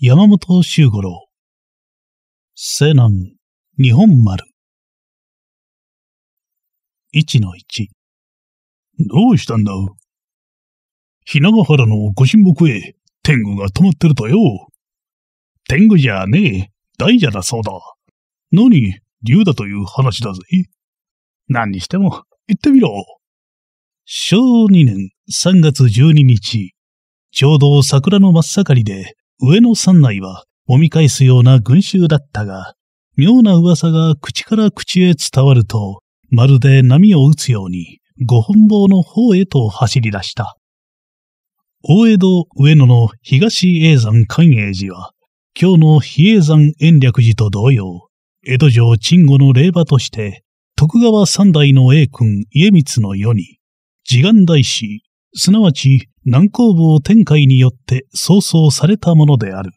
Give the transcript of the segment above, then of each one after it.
山本周五郎。西南日本丸。一の1。どうしたんだ日長原のご神木へ天狗が止まってるとよ。天狗じゃねえ、大蛇だそうだ。何、竜だという話だぜ。何にしても、行ってみろ。昭和2年3月12日、ちょうど桜の真っ盛りで、上野山内はおみ返すような群衆だったが、妙な噂が口から口へ伝わると、まるで波を打つように、ご本望の方へと走り出した。大江戸上野の東永山寛永寺は、今日の比叡山延暦寺と同様、江戸城鎮護の霊場として、徳川三代の英君家光の世に、慈願大師すなわち南高坊天海によって創創されたものである。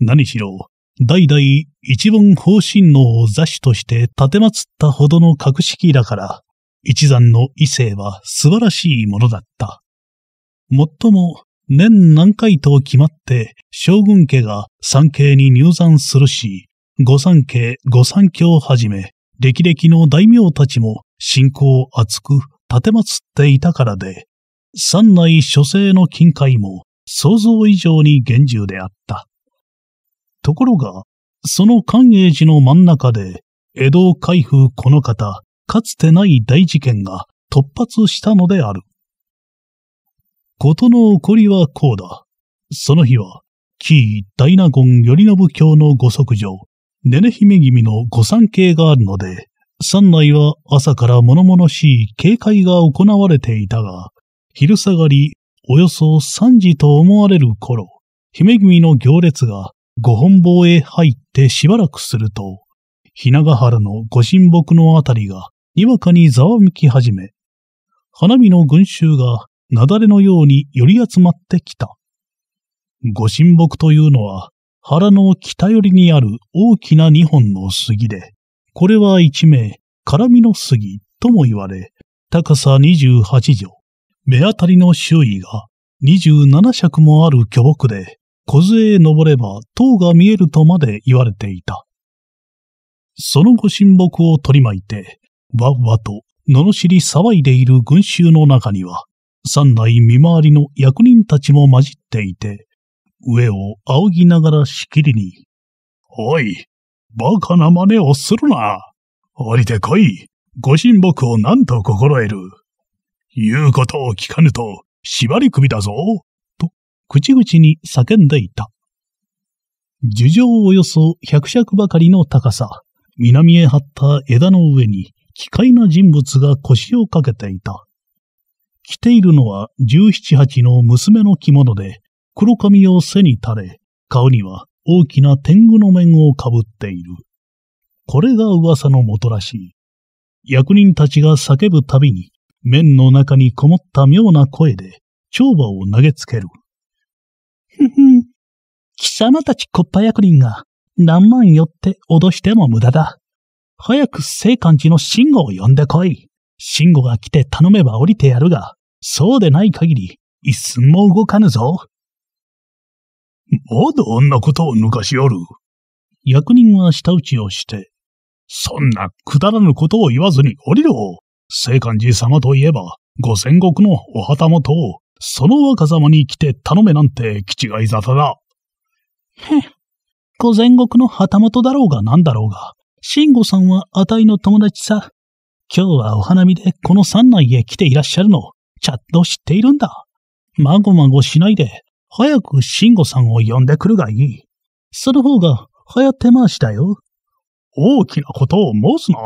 何しろ、代々一門方針の雑誌として建てまつったほどの格式だから、一山の異性は素晴らしいものだった。もっとも、年何回と決まって将軍家が参経に入山するし、御三家、御三家をはじめ、歴々の大名たちも信仰を厚く建てまつっていたからで、三内諸生の近海も想像以上に厳重であった。ところが、その寛永寺の真ん中で、江戸開封この方、かつてない大事件が突発したのである。事の起こりはこうだ。その日は、ナゴ大納言頼信教のご息女、ねね姫君の御参詣があるので、山内は朝から物々しい警戒が行われていたが、昼下がり、およそ3時と思われる頃、姫君の行列が五本坊へ入ってしばらくすると、日永原の御神木のあたりがにわかにざわめき始め、花火の群衆が雪崩のように寄り集まってきた。御神木というのは原の北寄りにある大きな二本の杉で、これは一名、絡みの杉とも言われ、高さ二十八畳、目当たりの周囲が27尺もある巨木で、小杖へ登れば塔が見えるとまで言われていた。そのご神木を取り巻いて、わっわと罵り騒いでいる群衆の中には、三内見回りの役人たちも混じっていて、上を仰ぎながらしきりに、おい、バカな真似をするな。降りてこい。ご神木を何と心得る。言うことを聞かぬと、縛り首だぞ、と、口々に叫んでいた。樹上およそ百尺ばかりの高さ、南へ張った枝の上に、奇怪な人物が腰をかけていた。着ているのは十七八の娘の着物で、黒髪を背に垂れ、顔には大きな天狗の面をかぶっている。これが噂の元らしい。役人たちが叫ぶたびに、面の中にこもった妙な声で、蝶場を投げつける。ふふん。貴様たちッパ役人が何万寄って脅しても無駄だ。早く聖寛寺の信吾を呼んで来い。信吾が来て頼めば降りてやるが、そうでない限り一寸も動かぬぞ。まだあんなことを抜かしおる。役人は舌打ちをして、そんなくだらぬことを言わずに降りろ。聖寛寺様といえば、五千石のお旗本を、その若様に来て頼めなんて気違い沙汰だ。へっ、五千石の旗本だろうが何だろうが、慎吾さんはあたいの友達さ。今日はお花見でこの三内へ来ていらっしゃるの、ちゃんと知っているんだ。まごまごしないで、早く慎吾さんを呼んでくるがいい。その方が、早手回しだよ。大きなことを申すな。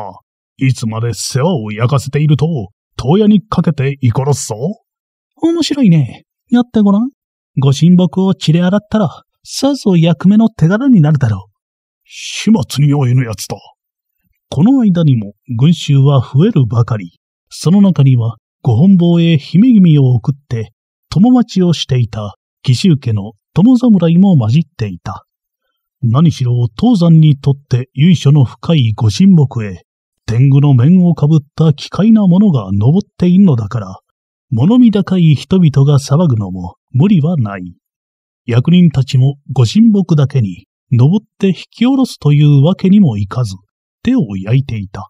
いつまで世話を焼かせていると、遠屋にかけていころっそ。面白いね。やってごらん。ご神木を散れ洗ったら、さぞ役目の手柄になるだろう。始末に酔えぬ奴だ。この間にも群衆は増えるばかり。その中には、ご本坊へ姫君を送って、友待ちをしていた紀州家の友侍も混じっていた。何しろ、東山にとって由緒の深いご神木へ、天狗の面をかぶった奇怪なものが登っているのだから、物見高い人々が騒ぐのも無理はない。役人たちもご神木だけに、登って引き下ろすというわけにもいかず、手を焼いていた。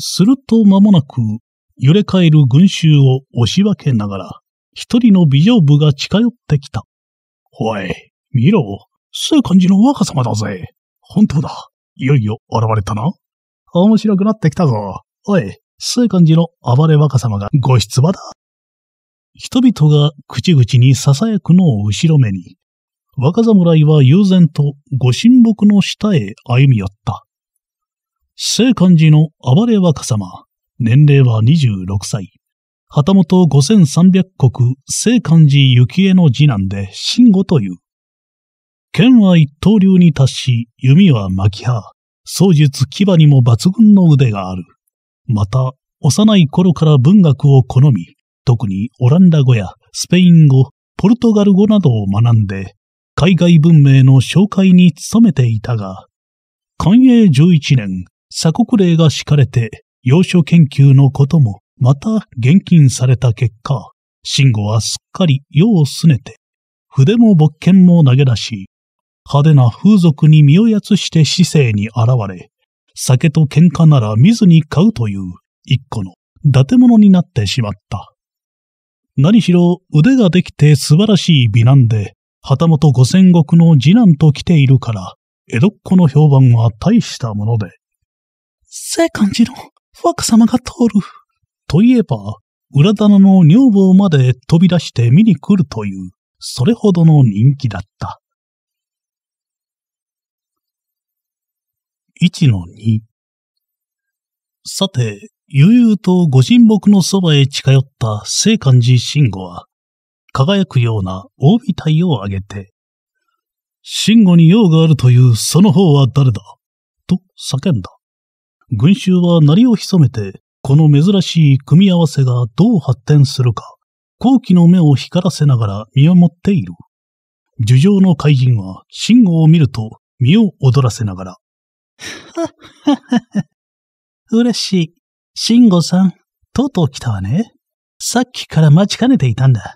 すると間もなく、揺れ返る群衆を押し分けながら、一人の美女部が近寄ってきた。おい、見ろ、そう感じの若様だぜ。本当だ。いよいよ現れたな。面白くなってきたぞ。おい、聖漢字の暴れ若様がご出馬だ。人々が口々に囁くのを後ろめに、若侍は悠然とご神木の下へ歩み寄った。聖漢寺の暴れ若様、年齢は26歳。旗本5300国、聖漢寺幸恵の次男で、慎吾という。剣は一刀流に達し、弓は巻き刃、創術牙にも抜群の腕がある。また、幼い頃から文学を好み、特にオランダ語やスペイン語、ポルトガル語などを学んで、海外文明の紹介に努めていたが、寛永11年、鎖国令が敷かれて、洋書研究のこともまた厳禁された結果、慎吾はすっかり世をすねて、筆も墨剣も投げ出し、派手な風俗に身をやつして姿勢に現れ、酒と喧嘩なら見ずに買うという一個の伊達者になってしまった。何しろ腕ができて素晴らしい美男で、旗本五千石の次男と来ているから、江戸っ子の評判は大したもので。聖官寺の若様が通る。といえば、裏棚の女房まで飛び出して見に来るという、それほどの人気だった。1-2さて、悠々とご神木のそばへ近寄った聖寛寺慎吾は、輝くような大美体をあげて、慎吾に用があるというその方は誰だと叫んだ。群衆は鳴りを潜めて、この珍しい組み合わせがどう発展するか、好奇の目を光らせながら見守っている。樹上の怪人は、信吾を見ると身を躍らせながら、嬉しい。慎吾さん、とうとう来たわね。さっきから待ちかねていたんだ。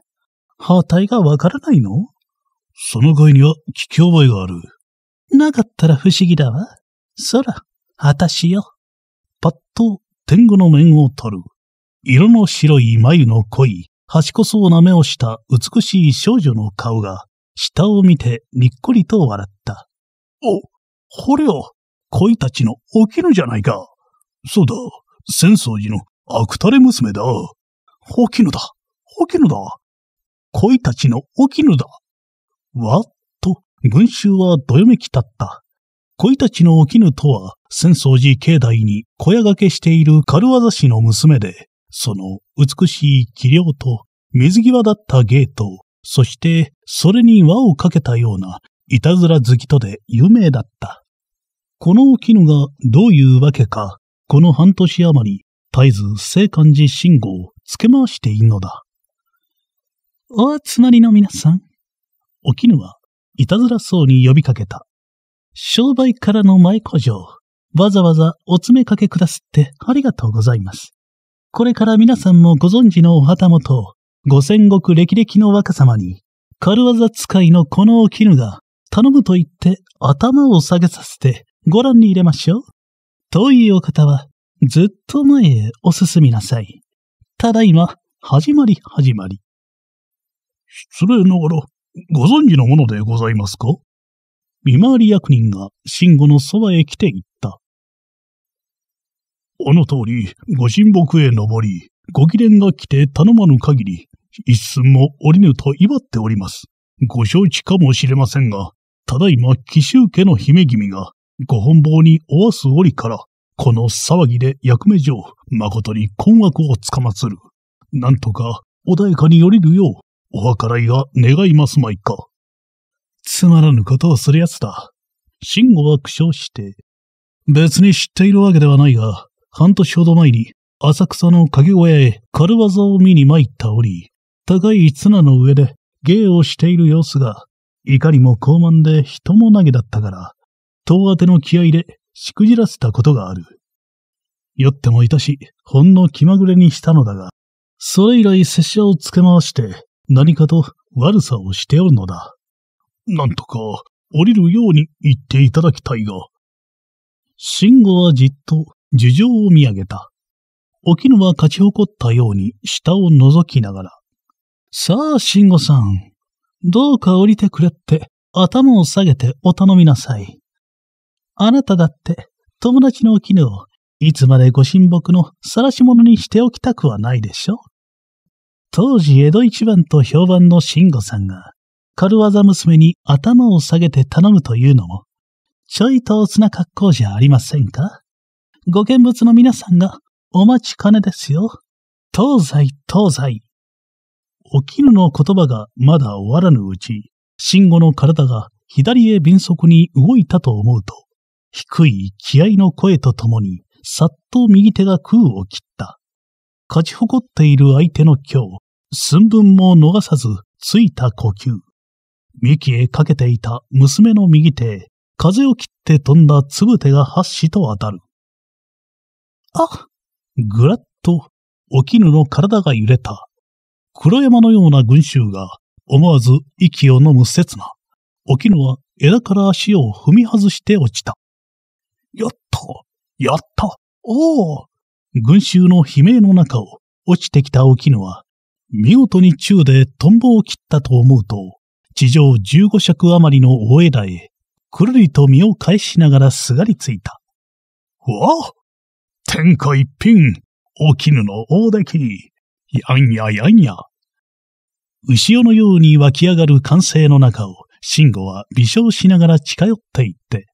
破体がわからないのその声には聞き覚えがある。なかったら不思議だわ。そら、あたしよ。パッと天狗の面を取る。色の白い眉の濃い、端こそうな目をした美しい少女の顔が、下を見てにっこりと笑った。お、ほりょ、恋たちの起きぬじゃないか。そうだ、浅草寺の悪たれ娘だ。起きぬだ、起きぬだ。恋たちの起きぬだ。わっと、群衆はどよめき立った。恋たちの起きぬとは、浅草寺境内に小屋掛けしている軽業師の娘で、その美しい器量と水際だった芸と、そしてそれに輪をかけたようないたずら好きとで有名だった。この絹がどういうわけか、この半年余り、絶えず聖漢寺信号をつけ回しているのだ。お集まりの皆さん、お絹はいたずらそうに呼びかけた。商売からの舞古城、わざわざお詰めかけくだすってありがとうございます。これから皆さんもご存知のお旗本、五千石歴々の若様に、軽業使いのこのお絹が頼むと言って頭を下げさせてご覧に入れましょう。というお方は、ずっと前へお進みなさい。ただいま、始まり始まり。失礼ながら、ご存知のものでございますか見回り役人が慎吾のそばへ来て行った。あの通り、ご神木へ登り、ご貴連が来て頼まぬ限り、一寸も降りぬと祝っております。ご承知かもしれませんが、ただいま紀州家の姫君がご本望におわす折から、この騒ぎで役目上、誠に困惑をつかまつる。なんとか、穏やかに降りるよう、お計らいが願いますまいか。つまらぬことをする奴だ。慎吾は苦笑して、別に知っているわけではないが、半年ほど前に、浅草の影小屋へ軽技を見に参った折、高い綱の上で芸をしている様子が、いかにも高慢で人も投げだったから、遠当ての気合でしくじらせたことがある。酔ってもいたし、ほんの気まぐれにしたのだが、それ以来拙者をつけ回して、何かと悪さをしておるのだ。なんとか、降りるように言っていただきたいが。慎吾はじっと樹上を見上げた。沖野は勝ち誇ったように下を覗きながら。さあ、慎吾さん。どうか降りてくれって頭を下げてお頼みなさい。あなただって、友達のお絹を、いつまでご神木の晒し者にしておきたくはないでしょう。当時江戸一番と評判の慎吾さんが、軽業娘に頭を下げて頼むというのも、ちょいとおつな格好じゃありませんかご見物の皆さんがお待ちかねですよ。東西東西。お絹の言葉がまだ終わらぬうち、慎吾の体が左へ敏速に動いたと思うと、低い気合の声とともに、さっと右手が空を切った。勝ち誇っている相手の今日、寸分も逃さず、ついた呼吸。幹へかけていた娘の右手、風を切って飛んだつぶてが発しと当たる。あぐらっと、お絹の体が揺れた。黒山のような群衆が、思わず息を飲む刹那、お絹は枝から足を踏み外して落ちた。やったやったおお群衆の悲鳴の中を落ちてきたお絹は、見事に宙でトンボを切ったと思うと、地上十五尺余りの大枝へ、くるりと身を返しながらすがりついた。わあ天下一品お絹の大出に、やんややんや後ろのように湧き上がる歓声の中を、慎吾は微笑しながら近寄っていって、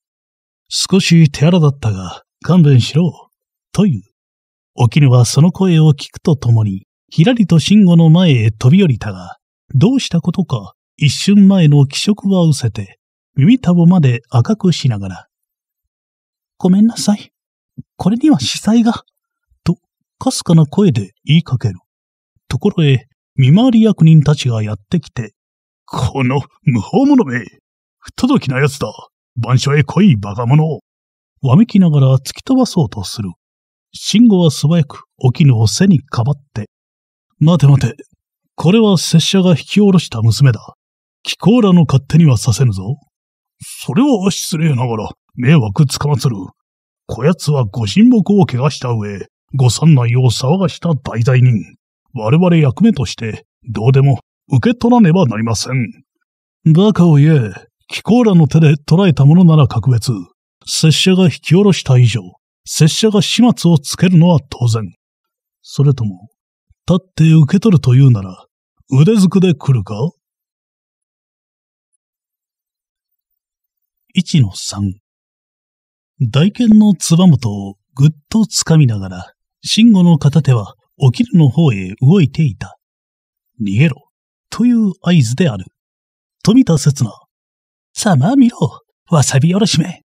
少し手荒だったが、勘弁しろ。という。おぬはその声を聞くとともに、ひらりと慎吾の前へ飛び降りたが、どうしたことか、一瞬前の気色は失せて、耳たぼまで赤くしながら、ごめんなさい。これには司祭が。と、かすかな声で言いかける。ところへ、見回り役人たちがやってきて、この無法者め、不届きな奴だ。番所へ来い、バカ者を。わめきながら突き飛ばそうとする。慎吾は素早く、お絹を背にかばって。待て待て。これは拙者が引き下ろした娘だ。貴公らの勝手にはさせぬぞ。それは失礼ながら、迷惑つかまつる。こやつはご神木を怪我した上、ご三内を騒がした大罪人。我々役目として、どうでも受け取らねばなりません。バカを言え。気候らの手で捕らえたものなら格別。拙者が引き下ろした以上、拙者が始末をつけるのは当然。それとも、立って受け取るというなら、腕づくで来るか1の3大剣のつばもとをぐっと掴みながら、慎吾の片手はおきるの方へ動いていた。逃げろ、という合図である。富田刹那、さまあ見ろ、わさびおろしめ。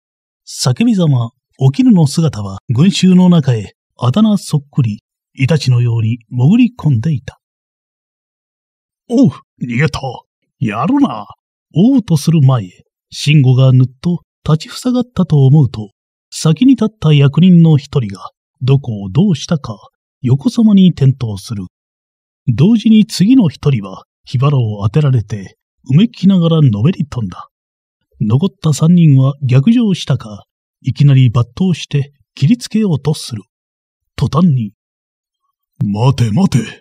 叫びざま、お絹の姿は群衆の中へ、あだ名そっくり、イタチのように潜り込んでいた。おう、逃げた。やるな。おうとする前へ、慎吾がぬっと立ちふさがったと思うと、先に立った役人の一人が、どこをどうしたか、横様に転倒する。同時に次の一人は、火腹を当てられて、うめきながらのめり飛んだ。残った三人は逆上したか、いきなり抜刀して切りつけようとする。途端に、待て待て、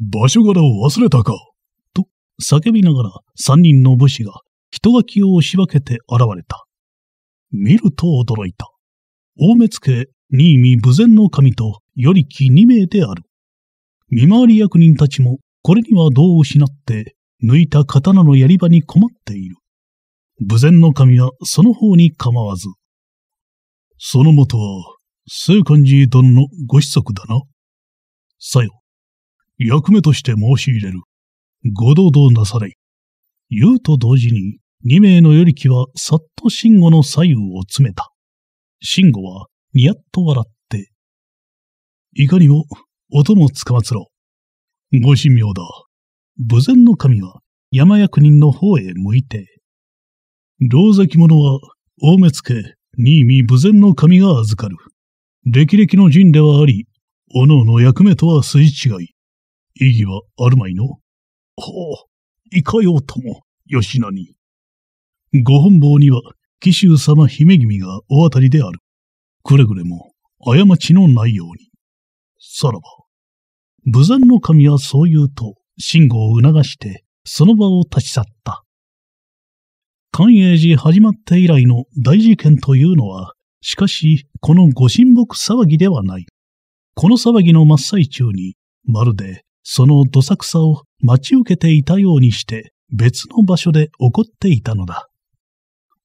場所柄を忘れたか、と叫びながら三人の武士が人垣を押し分けて現れた。見ると驚いた。大目付、新見無前の神と、より木二名である。見回り役人たちも、これにはどう失って、抜いた刀のやり場に困っている。無前の神はその方に構わず。その元は、聖寛寺殿のご子息だな。さよ。役目として申し入れる。ご堂々なされ言うと同時に、二名の与力はさっと慎吾の左右を詰めた。慎吾は、にやっと笑って。いかにも、音もつかまつろう。ご神妙だ。無前の神は、山役人の方へ向いて、老関者は、大目付、新見無前の神が預かる。歴々の陣ではあり、おのおの役目とはすい違い。意義はあるまいのほう、いかようとも、吉名に。ご本坊には、紀州様姫君がお当たりである。くれぐれも、過ちのないように。さらば、無前の神はそう言うと、信号を促して、その場を立ち去った。寛永寺始まって以来の大事件というのは、しかし、このご神木騒ぎではない。この騒ぎの真っ最中に、まるでそのどさくさを待ち受けていたようにして、別の場所で起こっていたのだ。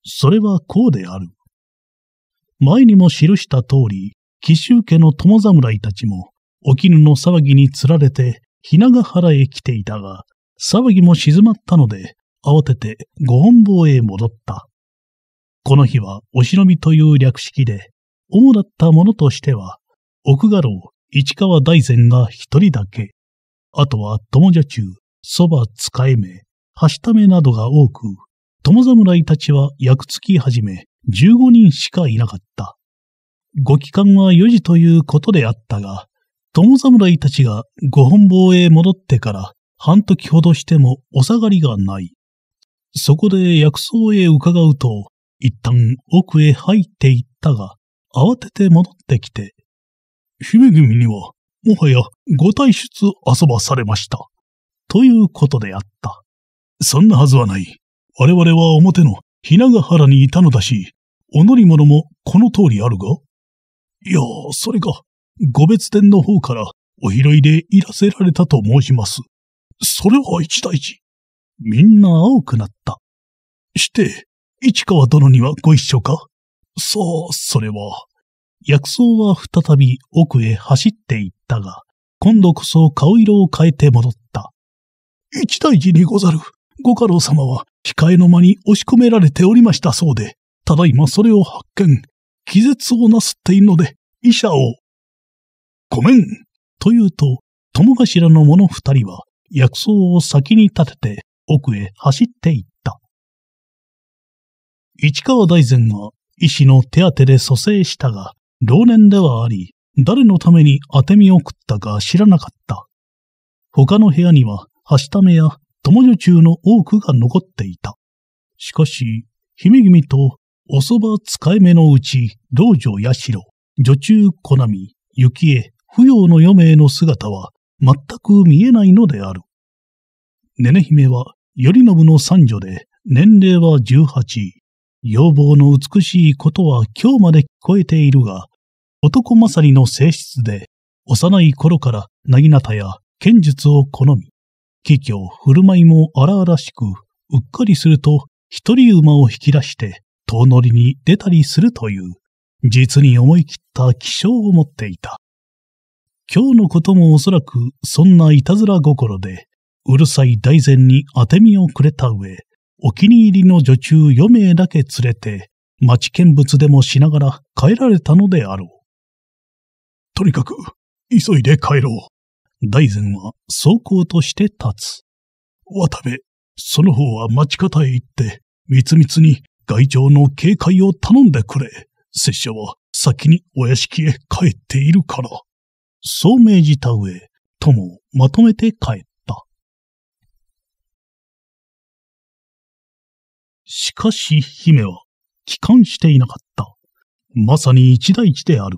それはこうである。前にも記した通り、紀州家の友侍たちも、お絹の騒ぎにつられて、雛が原へ来ていたが、騒ぎも静まったので、慌ててご本坊へ戻った。この日はお忍びという略式で、主だったものとしては、奥画廊、市川大膳が一人だけ、あとは友女中、そば使え目、はしためなどが多く、友侍たちは役つき始め、15人しかいなかった。ご帰還は4時ということであったが、友侍たちがご本坊へ戻ってから半時ほどしてもお下がりがない。そこで薬草へ伺うと、一旦奥へ入っていったが、慌てて戻ってきて、姫君には、もはやご退出遊ばされました。ということであった。そんなはずはない。我々は表の雛が原にいたのだし、お乗り物もこの通りあるがいや、それが、ご別店の方からお拾いでいらせられたと申します。それは一大事。みんな青くなった。して、市川殿にはご一緒かさあ、それは。薬草は再び奥へ走っていったが、今度こそ顔色を変えて戻った。一大事にござる。ご家老様は控えの間に押し込められておりましたそうで、ただいまそれを発見。気絶をなすっているので、医者を。ごめんというと、友頭の者二人は薬草を先に立てて奥へ走っていった。市川大善は医師の手当てで蘇生したが、老年ではあり、誰のために当て身を食ったか知らなかった。他の部屋には、はしためや友女中の多くが残っていた。しかし、姫君とおそば使い目のうち、道女八代、女中小波、雪江、不要の余命の姿は全く見えないのである。ねね姫は、頼信の三女で、年齢は十八。要望の美しいことは今日まで聞こえているが、男勝りの性質で、幼い頃から、なぎなたや剣術を好み、気境、振る舞いも荒々しく、うっかりすると、一人馬を引き出して、遠乗りに出たりするという、実に思い切った気性を持っていた。今日のこともおそらく、そんないたずら心で、うるさい大膳に当て身をくれた上、お気に入りの女中余名だけ連れて、町見物でもしながら帰られたのであろう。とにかく、急いで帰ろう。大膳は走行として立つ。渡部、その方は町方へ行って、密密に外長の警戒を頼んでくれ。拙者は先にお屋敷へ帰っているから。そう命じた上、友をまとめて帰った。しかし姫は、帰還していなかった。まさに一大事である。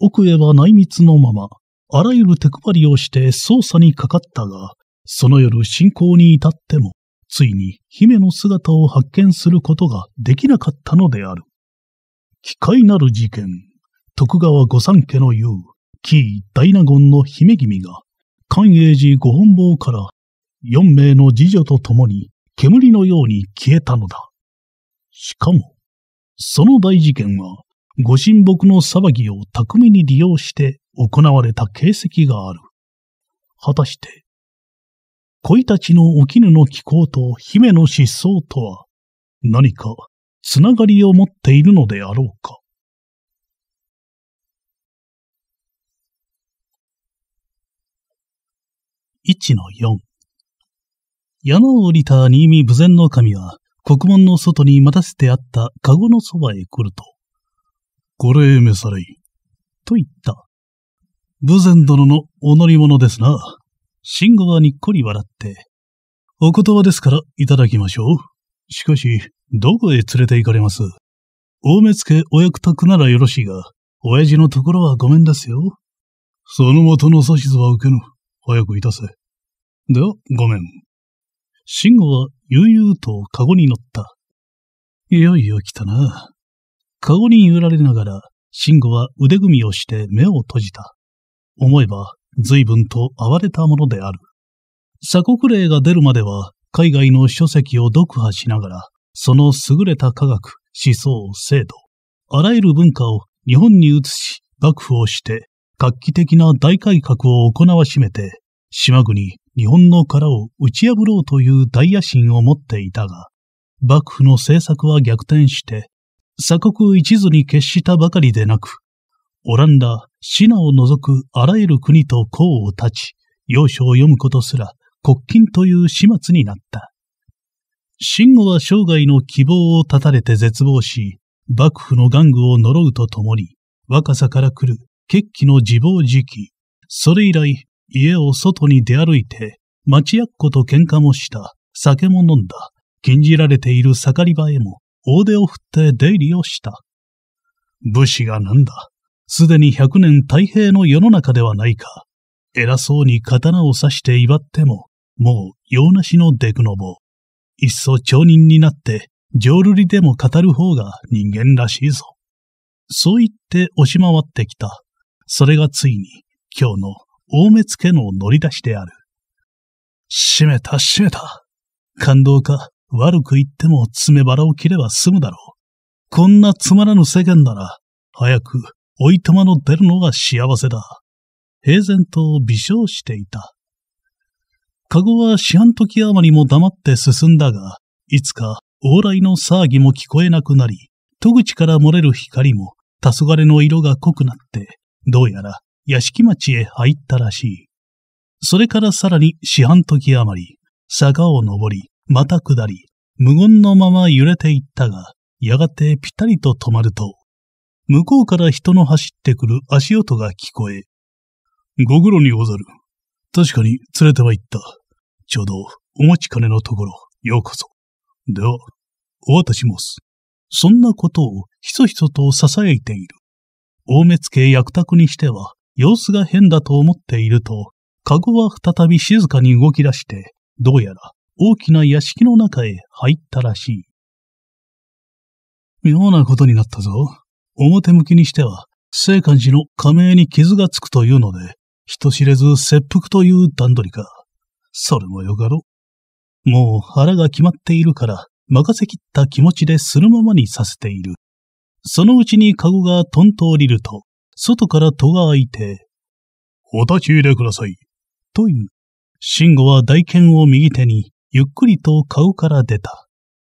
奥へは内密のまま、あらゆる手配りをして捜査にかかったが、その夜進行に至っても、ついに姫の姿を発見することができなかったのである。奇怪なる事件、徳川御三家の言う、紀伊大納言の姫君が、寛永寺御本坊から四名の次女と共に煙のように消えたのだ。しかも、その大事件は、ご神木の騒ぎを巧みに利用して行われた形跡がある。果たして、恋たちのお絹の気候と姫の失踪とは、何かつながりを持っているのであろうか。1-4山を降りた新見武前の神は、国門の外に待たせてあった籠のそばへ来ると、れへ召されい。と言った。武前殿のお乗り物ですな。慎吾はにっこり笑って、お言葉ですからいただきましょう。しかし、どこへ連れて行かれます大目付お役宅ならよろしいが、親父のところはごめんですよ。その元の指図は受けぬ。早くいたせ。では、ごめん。慎吾は悠々とカゴに乗った。いよいよ来たな。カゴに揺られながら、慎吾は腕組みをして目を閉じた。思えば、随分と哀れたものである。鎖国令が出るまでは、海外の書籍を読破しながら、その優れた科学、思想、制度、あらゆる文化を日本に移し、幕府をして、画期的な大改革を行わしめて、島国、日本の殻を打ち破ろうという大野心を持っていたが、幕府の政策は逆転して、鎖国一途に決したばかりでなく、オランダ、シナを除くあらゆる国と功を立ち、要所を読むことすら国金という始末になった。慎吾は生涯の希望を絶たれて絶望し、幕府の玩具を呪うとともに、若さから来る決起の自暴自棄、それ以来家を外に出歩いて、町やっ子と喧嘩もした、酒も飲んだ、禁じられている盛り場へも、大手を振って出入りをした。武士がなんだ、すでに百年太平の世の中ではないか。偉そうに刀を刺して威張っても、もう用なしのデクノボ。いっそ町人になって、浄瑠璃でも語る方が人間らしいぞ。そう言って押し回ってきた。それがついに、今日の大目付の乗り出しである。閉めた閉めた。感動か、悪く言っても爪腹を切れば済むだろう。こんなつまらぬ世間なら、早く、おいたまの出るのが幸せだ。平然と微笑していた。カゴは四半時余りも黙って進んだが、いつか往来の騒ぎも聞こえなくなり、戸口から漏れる光も、黄昏の色が濃くなって、どうやら屋敷町へ入ったらしい。それからさらに四半時余り、坂を登り、また下り、無言のまま揺れていったが、やがてぴたりと止まると、向こうから人の走ってくる足音が聞こえ、ご苦労にござる。確かに連れては行った。ちょうどお待ちかねのところ、ようこそ。では、お渡し申す。そんなことをひそひそと囁いている。大目付役宅にしては、様子が変だと思っていると、カゴは再び静かに動き出して、どうやら大きな屋敷の中へ入ったらしい。妙なことになったぞ。表向きにしては、聖寛寺の加盟に傷がつくというので、人知れず切腹という段取りか。それもよかろ。う。もう腹が決まっているから、任せきった気持ちでするままにさせている。そのうちにカゴがトンと降りると、外から戸が開いて、お立ち入れください。という。慎吾は大剣を右手に、ゆっくりと顔から出た。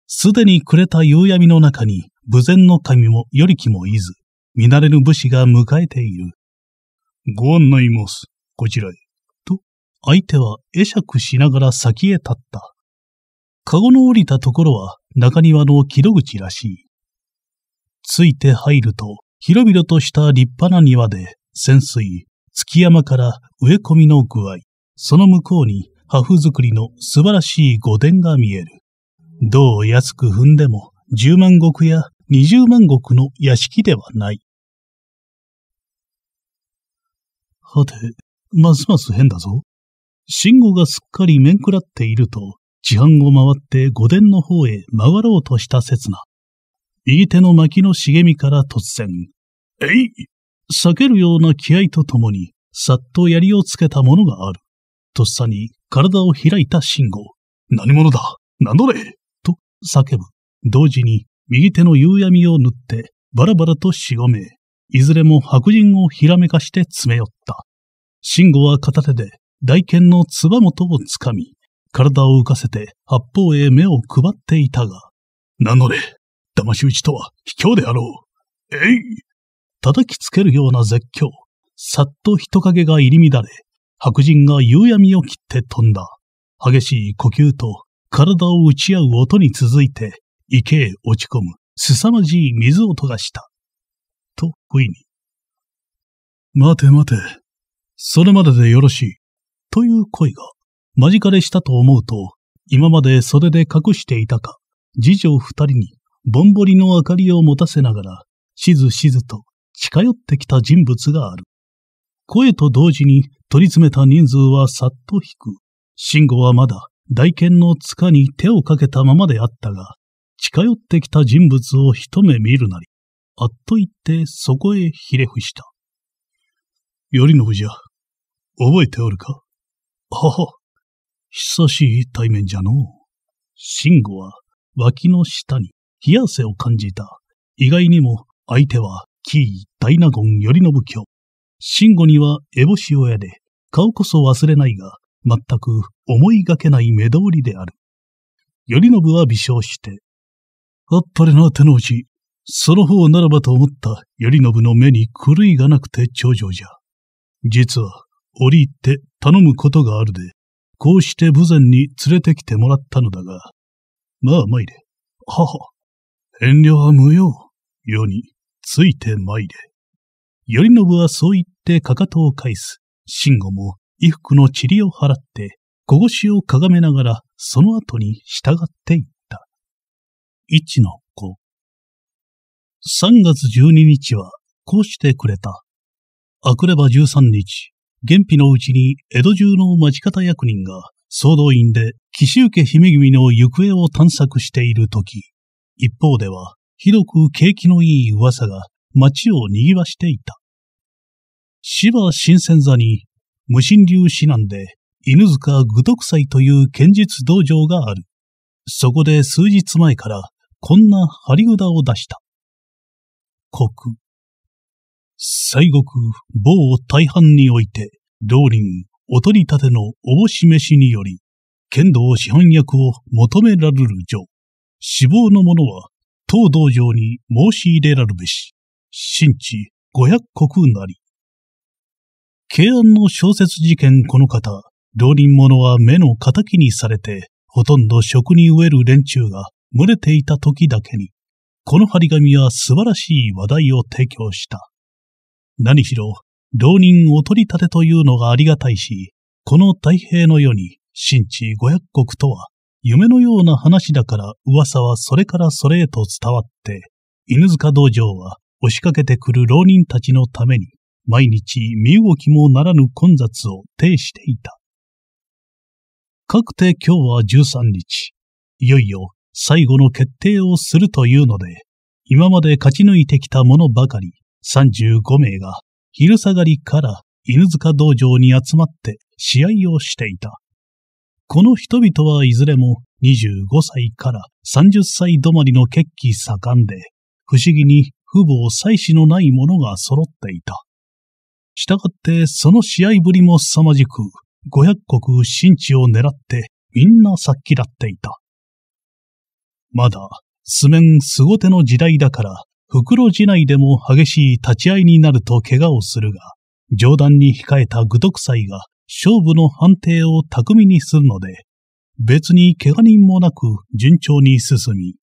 すでに暮れた夕闇の中に、無前の神もよりきもいず、見慣れぬ武士が迎えている。ご案内申す、こちらへ。と、相手は会釈しながら先へ立った。籠の降りたところは中庭の木戸口らしい。ついて入ると、広々とした立派な庭で、潜水、月山から植え込みの具合、その向こうに、破風造りの素晴らしい御殿が見える。どう安く踏んでも、十万石や二十万石の屋敷ではない。はて、ますます変だぞ。信号がすっかり面食らっていると、地半を回って御殿の方へ回ろうとした刹那、右手の薪の茂みから突然、えい避けるような気合とともに、さっと槍をつけたものがある。とっさに体を開いた信号。何者だ何だれと叫ぶ。同時に右手の夕闇を塗ってバラバラとしごめ、いずれも白人をひらめかして詰め寄った。慎吾は片手で大剣のつばとをつかみ、体を浮かせて八方へ目を配っていたが、何のれ、騙し討ちとは卑怯であろう。えい叩きつけるような絶叫。さっと人影が入り乱れ、白人が夕闇を切って飛んだ。激しい呼吸と体を打ち合う音に続いて、池へ落ち込む凄まじい水音がした。と、不意に。待て待て。それまででよろしい。という声が、間近でしたと思うと、今まで袖で隠していたか、次女二人にぼんぼりの明かりを持たせながら、しずしずと近寄ってきた人物がある。声と同時に取り詰めた人数はさっと引く。慎吾はまだ大剣の塚に手をかけたままであったが、近寄ってきた人物を一目見るなり、あっと言ってそこへひれ伏した。頼信じゃ、覚えておるかはは、久しい対面じゃのう。慎吾は脇の下に冷や汗を感じた。意外にも相手はキー大納言頼信卿。慎吾には烏帽子親で、顔こそ忘れないが、全く思いがけない目通りである。頼信は微笑して、あっぱれな手の内、その方ならばと思った頼信の目に狂いがなくて頂上じゃ。実は、折り入って頼むことがあるで、こうして無前に連れてきてもらったのだが、まあ参れ。はは。遠慮は無用。世についてまいれ。頼信はそう言ってかかとを返す。慎吾も衣服の塵を払って、小腰をかがめながら、その後に従っていった。一の子。3月12日は、こうしてくれた。あくれば13日、元費のうちに江戸中の町方役人が、総動員で、岸受姫君の行方を探索しているとき、一方では、ひどく景気のいい噂が街を賑わしていた。芝新鮮座に、無心流指南で犬塚愚徳祭という剣術道場がある。そこで数日前からこんな張り札を出した。国。西国某大半において、道林お取り立てのおぼし飯により、剣道師範役を求められる上。死亡の者は、当道場に申し入れらるべし、新地五百国なり。慶安の小説事件この方、浪人者は目の敵にされて、ほとんど職に飢える連中が群れていた時だけに、この張り紙は素晴らしい話題を提供した。何しろ、浪人お取り立てというのがありがたいし、この太平の世に、新地五百国とは夢のような話だから噂はそれからそれへと伝わって、犬塚道場は押しかけてくる浪人たちのために、毎日身動きもならぬ混雑を呈していた。かくて今日は13日、いよいよ最後の決定をするというので、今まで勝ち抜いてきた者ばかり35名が昼下がりから犬塚道場に集まって試合をしていた。この人々はいずれも25歳から30歳止まりの血気盛んで、不思議に父母妻子のない者が揃っていた。したがってその試合ぶりも凄まじく、500国新地を狙ってみんな殺気立っていた。まだ、素面凄手の時代だから、袋地内でも激しい立ち合いになると怪我をするが、冗談に控えた愚徳祭が勝負の判定を巧みにするので、別に怪我人もなく順調に進み、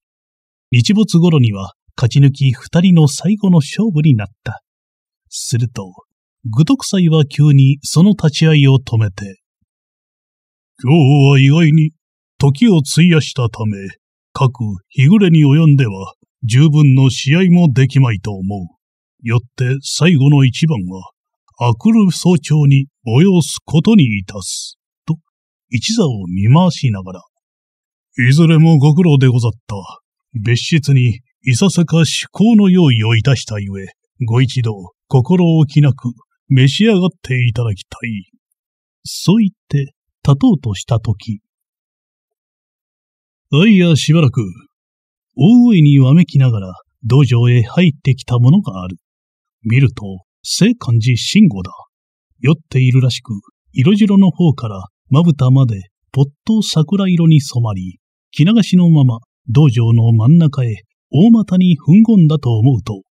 日没頃には勝ち抜き二人の最後の勝負になった。すると、愚徳祭は急にその立ち合いを止めて、今日は意外に時を費やしたため、各日暮れに及んでは十分の試合もできまいと思う。よって最後の一番はあくる早朝に催すことにいたす。と、一座を見回しながら、いずれもご苦労でござった。別室にいささか思考の用意をいたしたゆえ、ご一同心置きなく召し上がっていただきたい。そう言って立とうとしたとき、あいやしばらく、大いにわめきながら道場へ入ってきたものがある。見ると、聖漢字慎吾だ。酔っているらしく、色白の方からまぶたまでぽっと桜色に染まり、着流しのまま道場の真ん中へ大股に踏んごんだと思うと、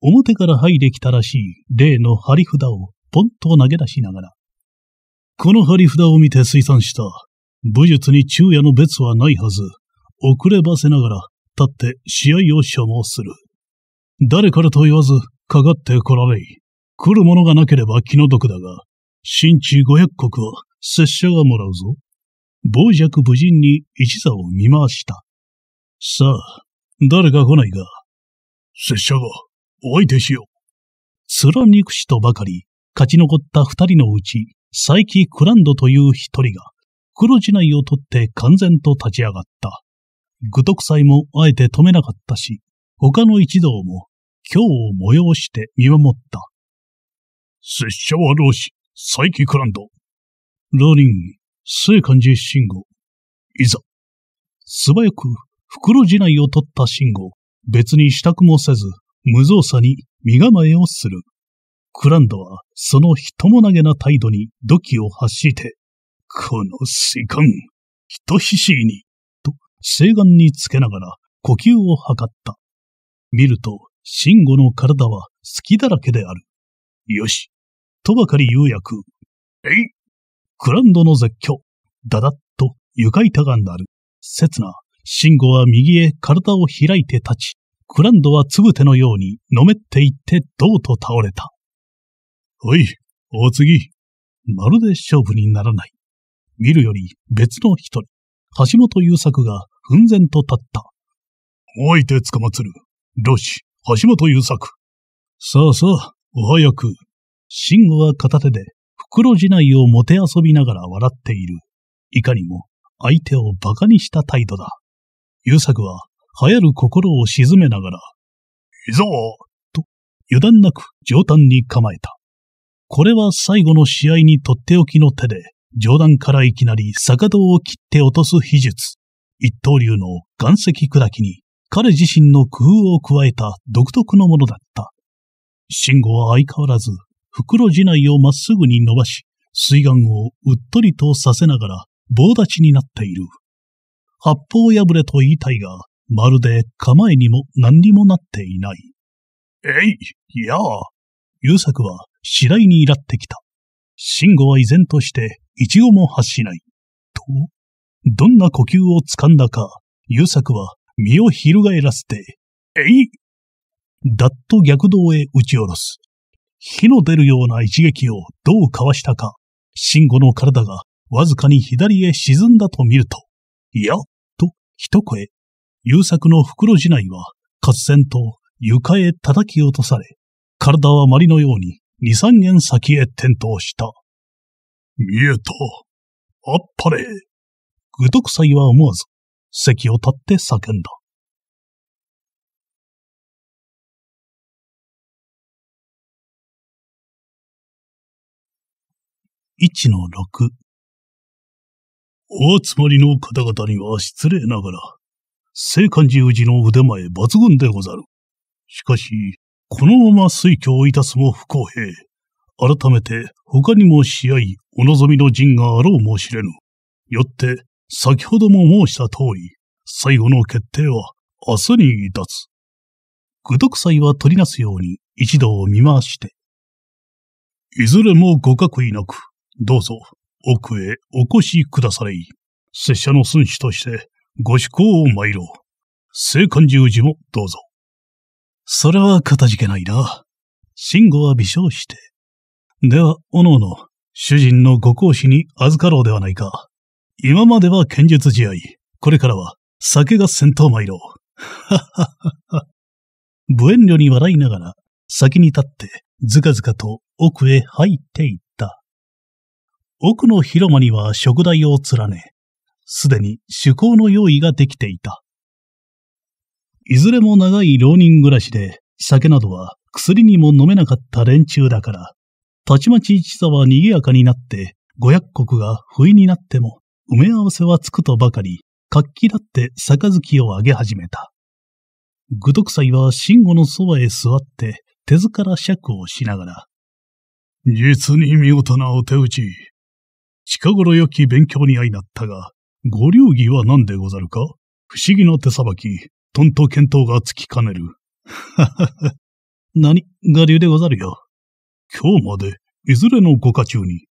表から入できたらしい例の張り札をポンと投げ出しながら、この張り札を見て推算した。武術に昼夜の別はないはず。遅ればせながら立って試合を所望する。誰からと言わずかかってこられい。来るものがなければ気の毒だが、新地五百国は拙者がもらうぞ。傍若無人に一座を見回した。さあ、誰が来ないが。拙者が、お相手しよう。貫くしとばかり、勝ち残った二人のうち、佐伯クランドという一人が、黒地内を取って完全と立ち上がった。愚徳祭もあえて止めなかったし、他の一同も、今日を催して見守った。拙者は老子、佐伯クランド。ラーング、聖漢字信号。いざ。素早く、袋地内を取った信号。別に支度もせず、無造作に身構えをする。クランドは、その人も投げな態度に土器を発して、この時間、人ひしいに、と、誓願につけながら、呼吸を測った。見ると、慎吾の体は隙だらけである。よし、とばかり釉薬。えいグランドの絶叫。だだっと床板が鳴る。刹那、慎吾は右へ体を開いて立ち、グランドはつぶてのようにのめっていってどうと倒れた。おい、お次。まるで勝負にならない。見るより別の一人、橋本優作が奮然と立った。おいてつかまつる。老子、橋本優作。さあさあ、お早く。シンゴは片手で袋地内をもてあそびながら笑っている。いかにも相手を馬鹿にした態度だ。優作は流行る心を沈めながら、いざと油断なく上端に構えた。これは最後の試合にとっておきの手で、上段からいきなり坂道を切って落とす秘術。一刀流の岩石砕きに彼自身の工夫を加えた独特のものだった。慎吾は相変わらず袋地内をまっすぐに伸ばし、水眼をうっとりとさせながら棒立ちになっている。八方破れと言いたいが、まるで構えにも何にもなっていない。えい、いやあ。優作は次第にイラってきた。慎吾は依然として一語も発しない。と、どんな呼吸をつかんだか、優作は身を翻らせて、えいだっと逆道へ打ち下ろす。火の出るような一撃をどうかわしたか、慎吾の体がわずかに左へ沈んだと見ると、いや、と一声、優作の袋地内は、合戦と床へ叩き落とされ、体はまりのように二三軒先へ転倒した。見えた。あっぱれ。具徳祭は思わず、席を立って叫んだ。1-6お集まりの方々には失礼ながら、聖寛十字の腕前抜群でござる。しかし、このまま推挙をいたすも不公平。改めて、他にも試合、お望みの陣があろうもしれぬ。よって、先ほども申した通り、最後の決定は明日に至つ。愚徳祭は取りなすように一同を見回して。いずれもご覚意なく、どうぞ、奥へお越しくだされい。拙者の寸志として、ご趣向を参ろう。聖寛十字もどうぞ。それはかたじけないな。慎吾は微笑して。では、おのおの、主人のご講師に預かろうではないか。今までは剣術試合。これからは、酒合戦と参ろう。はははは。無遠慮に笑いながら、先に立って、ずかずかと奥へ入っていった。奥の広間には食台を連ね、すでに趣向の用意ができていた。いずれも長い浪人暮らしで、酒などは薬にも飲めなかった連中だから、たちまち一座は賑やかになって、五百石が不意になっても、埋め合わせはつくとばかり、活気だって杯をあげ始めた。愚徳祭は慎吾のそばへ座って、手ずから尺をしながら、実に見事なお手打ち。近頃良き勉強に相なったが、ご流儀は何でござるか不思議な手さばき、とんと見当がつきかねる。ははは。何、我流でござるよ。今日まで、いずれのご家中に、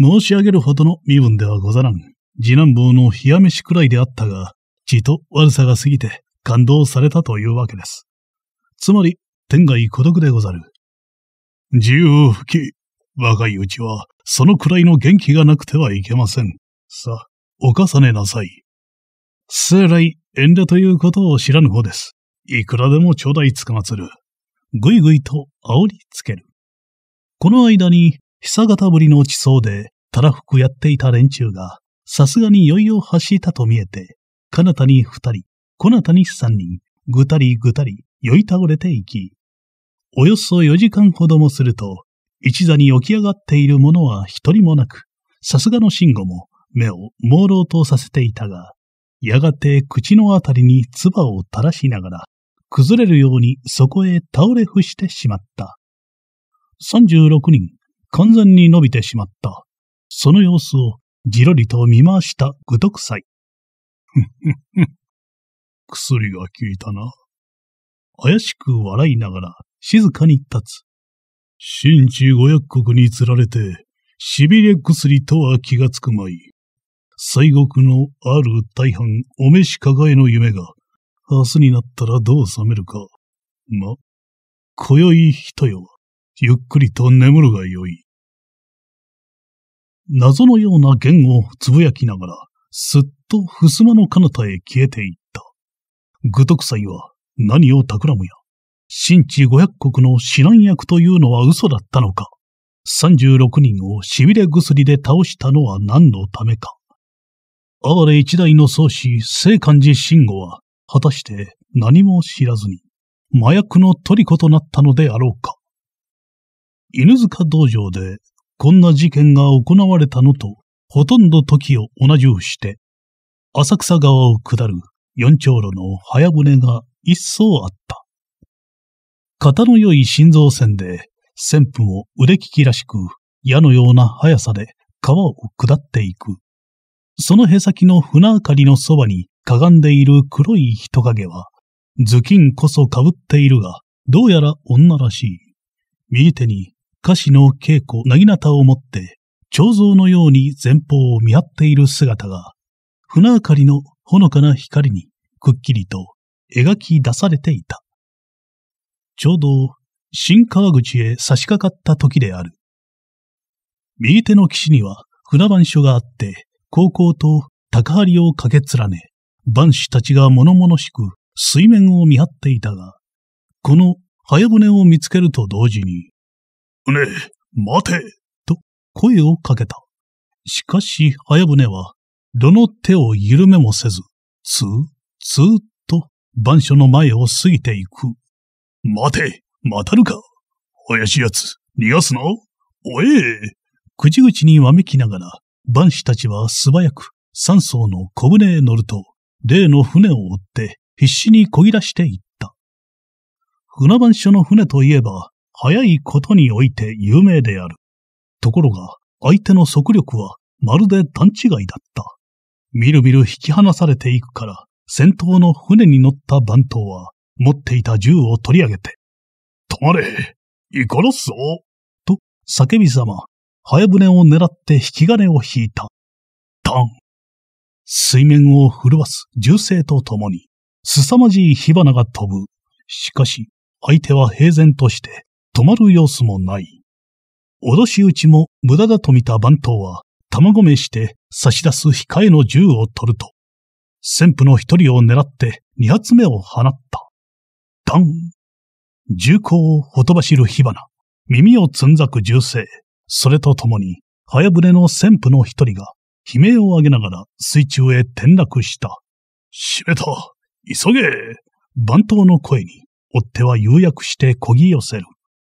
申し上げるほどの身分ではござらん。次男坊の冷や飯くらいであったが、血と悪さが過ぎて感動されたというわけです。つまり、天外孤独でござる。自由を吹き、若いうちは、そのくらいの元気がなくてはいけません。さ、お重ねなさい。生来、遠慮ということを知らぬ方です。いくらでも頂戴つかまつる。ぐいぐいと煽りつける。この間に、久方ぶりの地層で、たらふくやっていた連中が、さすがに酔いを発したと見えて、彼方に二人、こなたに三人、ぐたりぐたり、酔い倒れていき、およそ四時間ほどもすると、一座に起き上がっている者は一人もなく、さすがの慎吾も目を朦朧とさせていたが、やがて口のあたりに唾を垂らしながら、崩れるようにそこへ倒れ伏してしまった。三十六人、完全に伸びてしまった。その様子をじろりと見回した愚徳祭。ふっふっふ。薬が効いたな。怪しく笑いながら静かに立つ心中五百国につられて、しびれ薬とは気がつくまい。西国のある大半、お召し抱えの夢が、明日になったらどう覚めるか。ま、今宵人よ、ゆっくりと眠るがよい。謎のような言語をつぶやきながら、すっと襖の彼方へ消えていった。愚徳祭は何を企むや。新地五百国の指南役というのは嘘だったのか。三十六人を痺れ薬で倒したのは何のためか。哀れ一代の宗師、聖漢寺慎吾は、果たして何も知らずに、麻薬の虜となったのであろうか。犬塚道場で、こんな事件が行われたのと、ほとんど時を同じをして、浅草川を下る四丁路の早船が一層あった。型の良い心臓線で、旋風を腕利きらしく、矢のような速さで川を下っていく。そのへさきの船明かりのそばにかがんでいる黒い人影は、頭巾こそかぶっているが、どうやら女らしい。右手に歌詞の稽古なぎなたを持って、彫像のように前方を見張っている姿が、船明かりのほのかな光にくっきりと描き出されていた。ちょうど新川口へ差し掛かった時である。右手の岸には船番所があって、高校と高張を駆け連ね、番士たちが物々しく水面を見張っていたが、この早船を見つけると同時に、ねえ、待てと声をかけた。しかし早船は、どの手を緩めもせず、つー、ツーと番所の前を過ぎていく。待て、待たぬか。怪しい奴、逃がすな。おえ口々にわめきながら、万子たちは素早く三層の小舟へ乗ると、例の船を追って必死に漕ぎ出していった。船番所の船といえば、早いことにおいて有名である。ところが、相手の速力はまるで段違いだった。みるみる引き離されていくから、先頭の船に乗った番頭は、持っていた銃を取り上げて、止まれイカロスソと叫びざま、早船を狙って引き金を引いた。ダン水面を震わす銃声とともに、凄まじい火花が飛ぶ。しかし、相手は平然として、止まる様子もない。脅し打ちも無駄だと見た番頭は、卵めして差し出す控えの銃を取ると、先風の一人を狙って二発目を放った。ダン銃口をほとばしる火花、耳をつんざく銃声、それとともに、早船の旋風の一人が、悲鳴を上げながら水中へ転落した。閉めた急げ番頭の声に、追手は誘約してこぎ寄せる。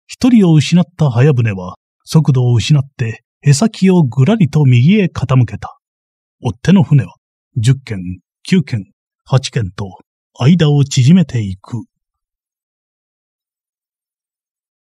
一人を失った早船は、速度を失って、へさきをぐらりと右へ傾けた。追手の船は、十軒、九軒、八軒と、間を縮めていく。